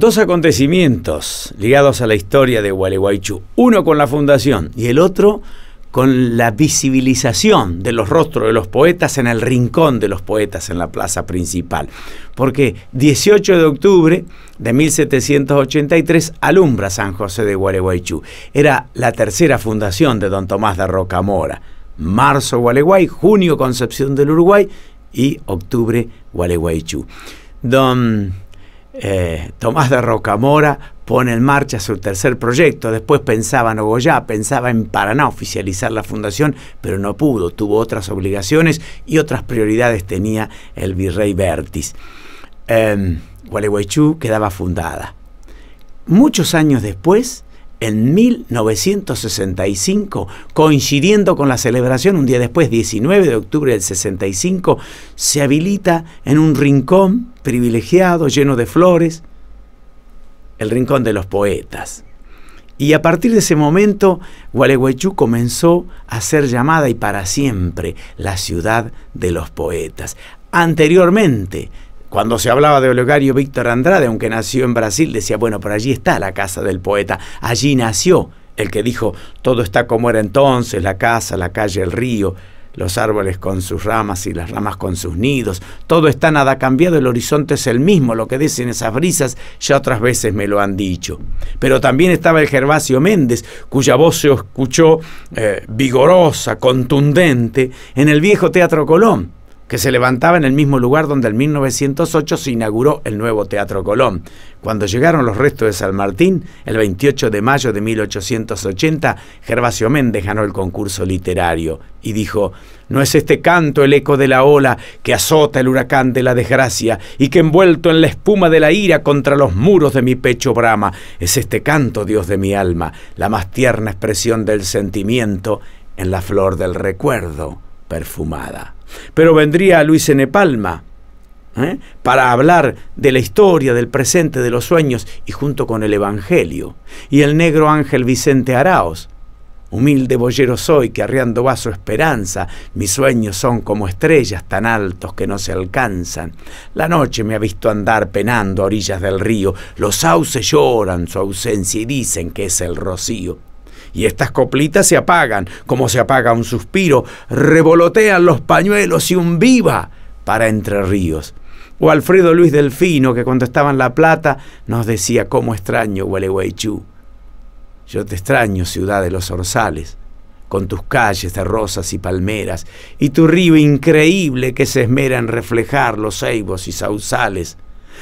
dos acontecimientos ligados a la historia de Gualeguaychú. Uno con la fundación y el otro con la visibilización de los rostros de los poetas en el rincón de los poetas en la plaza principal. Porque 18 de octubre de 1783 alumbra San José de Gualeguaychú. Era la tercera fundación de don Tomás de Rocamora. Marzo Gualeguay, junio Concepción del Uruguay y octubre Gualeguaychú. Don eh, Tomás de Rocamora pone en marcha su tercer proyecto. Después pensaba en Ogoyá, pensaba en Paraná oficializar la fundación, pero no pudo, tuvo otras obligaciones y otras prioridades tenía el virrey Bertis. Em, Gualeguaychú quedaba fundada. Muchos años después, en 1965, coincidiendo con la celebración, un día después, 19 de octubre del 65, se habilita en un rincón privilegiado, lleno de flores, el rincón de los poetas. Y a partir de ese momento, Gualeguaychú comenzó a ser llamada y para siempre la ciudad de los poetas. Anteriormente, cuando se hablaba de Olegario Víctor Andrade, aunque nació en Brasil, decía, bueno, por allí está la casa del poeta, allí nació el que dijo, todo está como era entonces, la casa, la calle, el río, los árboles con sus ramas y las ramas con sus nidos, todo está nada cambiado, el horizonte es el mismo, lo que dicen esas brisas ya otras veces me lo han dicho. Pero también estaba el Gervasio Méndez, cuya voz se escuchó eh, vigorosa, contundente, en el viejo Teatro Colón que se levantaba en el mismo lugar donde en 1908 se inauguró el nuevo Teatro Colón. Cuando llegaron los restos de San Martín, el 28 de mayo de 1880, Gervasio Méndez ganó el concurso literario y dijo, ¿no es este canto el eco de la ola que azota el huracán de la desgracia y que envuelto en la espuma de la ira contra los muros de mi pecho brama? Es este canto, Dios de mi alma, la más tierna expresión del sentimiento en la flor del recuerdo perfumada. Pero vendría Luis N. Palma ¿eh? para hablar de la historia, del presente, de los sueños y junto con el Evangelio. Y el negro Ángel Vicente Araos. Humilde boyero soy que arriando vaso esperanza, mis sueños son como estrellas tan altos que no se alcanzan. La noche me ha visto andar penando a orillas del río, los sauces lloran su ausencia y dicen que es el rocío. Y estas coplitas se apagan, como se apaga un suspiro, revolotean los pañuelos y un viva para Entre Ríos. O Alfredo Luis Delfino, que cuando estaba en La Plata nos decía, cómo extraño Gualeguaychú. Yo te extraño, ciudad de los orzales, con tus calles de rosas y palmeras, y tu río increíble que se esmera en reflejar los ceibos y sausales.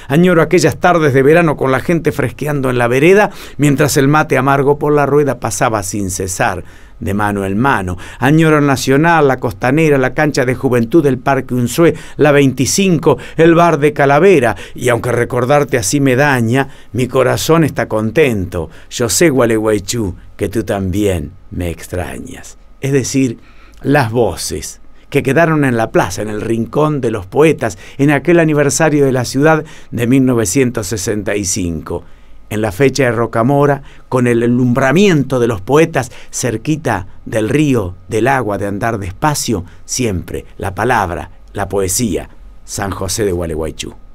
Añoro aquellas tardes de verano con la gente fresqueando en la vereda, mientras el mate amargo por la rueda pasaba sin cesar de mano en mano. Añoro Nacional, la Costanera, la cancha de juventud del Parque Unzué, la 25, el bar de Calavera. Y aunque recordarte así me daña, mi corazón está contento. Yo sé, Gualeguaychú, que tú también me extrañas. Es decir, las voces que quedaron en la plaza, en el Rincón de los Poetas, en aquel aniversario de la ciudad de 1965. En la fecha de Rocamora, con el alumbramiento de los poetas cerquita del río, del agua, de andar despacio, siempre la palabra, la poesía, San José de Gualeguaychú.